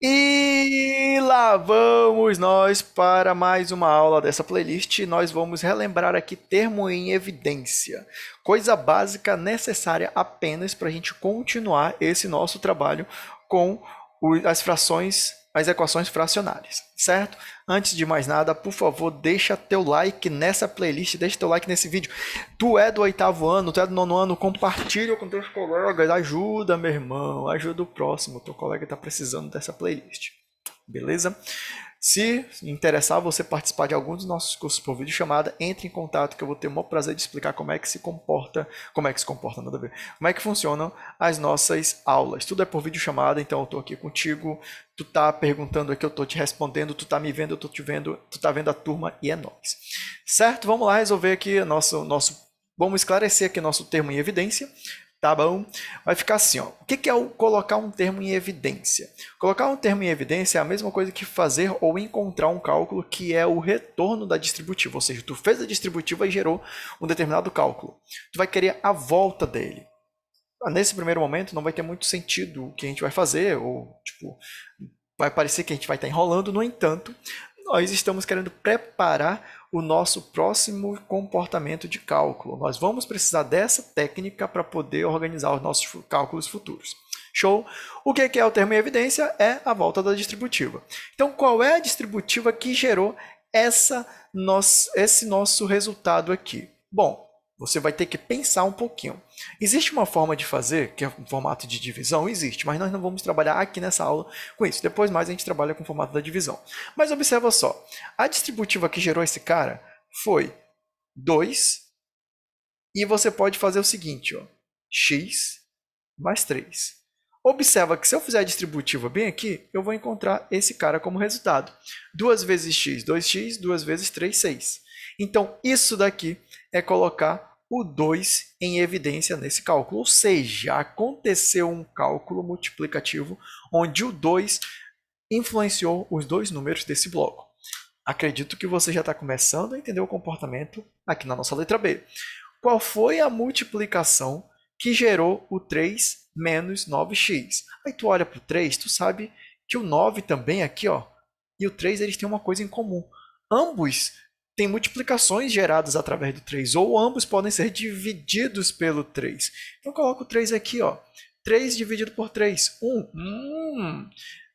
E lá vamos nós para mais uma aula dessa playlist. Nós vamos relembrar aqui termo em evidência, coisa básica necessária apenas para a gente continuar esse nosso trabalho com as frações as equações fracionárias, certo? Antes de mais nada, por favor, deixa teu like nessa playlist, deixa teu like nesse vídeo. Tu é do oitavo ano, tu é do nono ano, compartilha com teus colegas, ajuda, meu irmão, ajuda o próximo, teu colega está precisando dessa playlist. Beleza? Se interessar você participar de algum dos nossos cursos por vídeo chamada, entre em contato que eu vou ter o maior prazer de explicar como é que se comporta, como é que se comporta, nada a ver, como é que funcionam as nossas aulas. Tudo é por vídeo chamada, então eu estou aqui contigo, tu tá perguntando aqui, eu tô te respondendo, tu tá me vendo, eu tô te vendo, tu tá vendo a turma e é nóis. Certo? Vamos lá resolver aqui nosso nosso Vamos esclarecer aqui nosso termo em evidência tá bom? Vai ficar assim, ó. O que é o colocar um termo em evidência? Colocar um termo em evidência é a mesma coisa que fazer ou encontrar um cálculo que é o retorno da distributiva, ou seja, tu fez a distributiva e gerou um determinado cálculo. Tu vai querer a volta dele. Ah, nesse primeiro momento não vai ter muito sentido o que a gente vai fazer, ou tipo, vai parecer que a gente vai estar tá enrolando, no entanto, nós estamos querendo preparar o nosso próximo comportamento de cálculo. Nós vamos precisar dessa técnica para poder organizar os nossos cálculos futuros. Show? O que é o termo em evidência? É a volta da distributiva. Então, qual é a distributiva que gerou essa nosso, esse nosso resultado aqui? Bom, você vai ter que pensar um pouquinho. Existe uma forma de fazer, que é um formato de divisão? Existe, mas nós não vamos trabalhar aqui nessa aula com isso. Depois mais a gente trabalha com o formato da divisão. Mas observa só, a distributiva que gerou esse cara foi 2, e você pode fazer o seguinte, ó, x mais 3. Observa que se eu fizer a distributiva bem aqui, eu vou encontrar esse cara como resultado. 2 vezes x, 2x, 2 vezes 3, 6. Então, isso daqui é colocar o 2 em evidência nesse cálculo. Ou seja, aconteceu um cálculo multiplicativo onde o 2 influenciou os dois números desse bloco. Acredito que você já está começando a entender o comportamento aqui na nossa letra B. Qual foi a multiplicação que gerou o 3 menos 9x? Aí tu olha para o 3, tu sabe que o 9 também aqui, ó, e o 3 eles têm uma coisa em comum. Ambos tem multiplicações geradas através do 3, ou ambos podem ser divididos pelo 3. Então coloco o 3 aqui, ó. 3 dividido por 3, 1. Hum,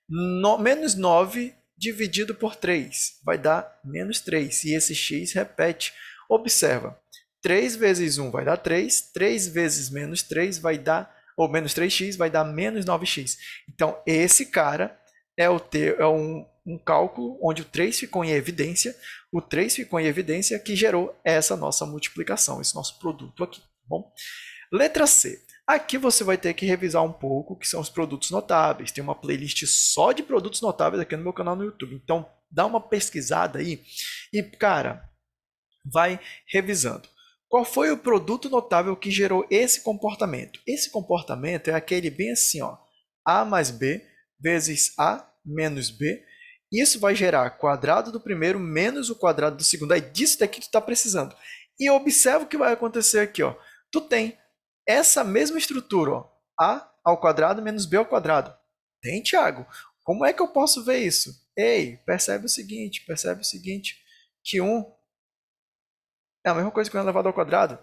no, menos 9 dividido por 3 vai dar menos 3. E esse x repete. Observa, 3 vezes 1 vai dar 3, 3 vezes menos 3 vai dar, ou menos 3x vai dar menos 9x. Então, esse cara é, o te, é um um cálculo onde o 3 ficou em evidência, o 3 ficou em evidência que gerou essa nossa multiplicação, esse nosso produto aqui, tá bom? Letra C. Aqui você vai ter que revisar um pouco que são os produtos notáveis. Tem uma playlist só de produtos notáveis aqui no meu canal no YouTube. Então, dá uma pesquisada aí e, cara, vai revisando. Qual foi o produto notável que gerou esse comportamento? Esse comportamento é aquele bem assim, ó, A mais B vezes A menos B isso vai gerar quadrado do primeiro menos o quadrado do segundo. É disso daqui tu está precisando. E observa o que vai acontecer aqui. Ó. Tu tem essa mesma estrutura. Ó, a ao quadrado menos b ao quadrado. Tem, Tiago? Como é que eu posso ver isso? Ei, percebe o seguinte, percebe o seguinte, que 1 um é a mesma coisa que 1 é elevado ao quadrado.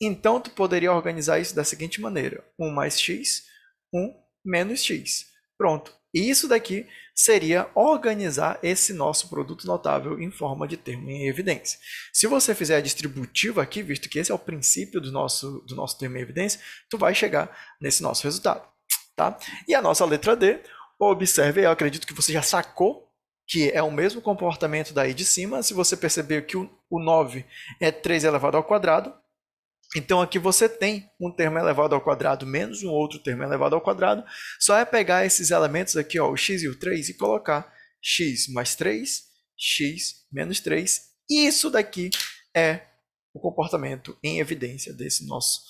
Então, tu poderia organizar isso da seguinte maneira. 1 mais x, 1 menos x. Pronto. Isso daqui seria organizar esse nosso produto notável em forma de termo em evidência. Se você fizer a distributiva aqui, visto que esse é o princípio do nosso, do nosso termo em evidência, tu vai chegar nesse nosso resultado. Tá? E a nossa letra D, observe, eu acredito que você já sacou que é o mesmo comportamento daí de cima. Se você perceber que o, o 9 é 3 elevado ao quadrado, então aqui você tem um termo elevado ao quadrado menos um outro termo elevado ao quadrado. Só é pegar esses elementos aqui, ó, o x e o 3, e colocar x mais 3, x menos 3. Isso daqui é o comportamento em evidência desse nosso,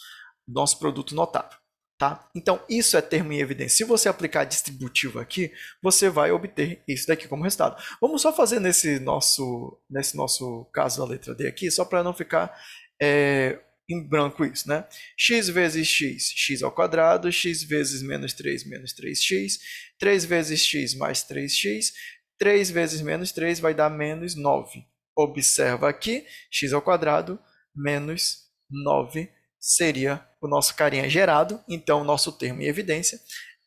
nosso produto notável. Tá? Então isso é termo em evidência. Se você aplicar distributivo aqui, você vai obter isso daqui como resultado. Vamos só fazer nesse nosso, nesse nosso caso da letra D aqui, só para não ficar... É, em branco isso, né? x vezes x, x ao quadrado, x vezes menos 3, menos 3x, 3 vezes x mais 3x, 3 vezes menos 3 vai dar menos 9. Observa aqui, x ao quadrado menos 9 seria o nosso carinha gerado, então o nosso termo em evidência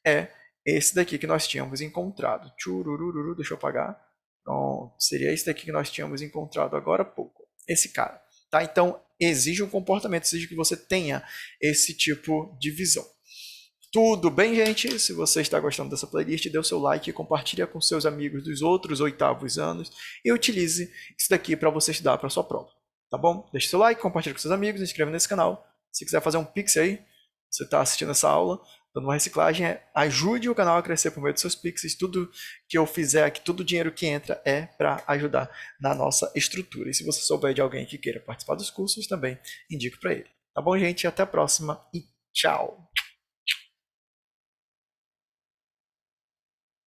é esse daqui que nós tínhamos encontrado. Tchururururu, deixa eu apagar. Pronto, seria esse daqui que nós tínhamos encontrado agora há pouco, esse cara. Tá? Então, exige um comportamento, exige que você tenha esse tipo de visão. Tudo bem, gente? Se você está gostando dessa playlist, dê o seu like, compartilha com seus amigos dos outros oitavos anos e utilize isso daqui para você estudar para sua prova. Tá bom? Deixe seu like, compartilhe com seus amigos, se inscreva nesse canal. Se quiser fazer um pix aí, você está assistindo essa aula, então, uma reciclagem é ajude o canal a crescer por meio dos seus pixels. Tudo que eu fizer aqui, todo o dinheiro que entra é para ajudar na nossa estrutura. E se você souber de alguém que queira participar dos cursos, também indico para ele. Tá bom, gente? Até a próxima e tchau!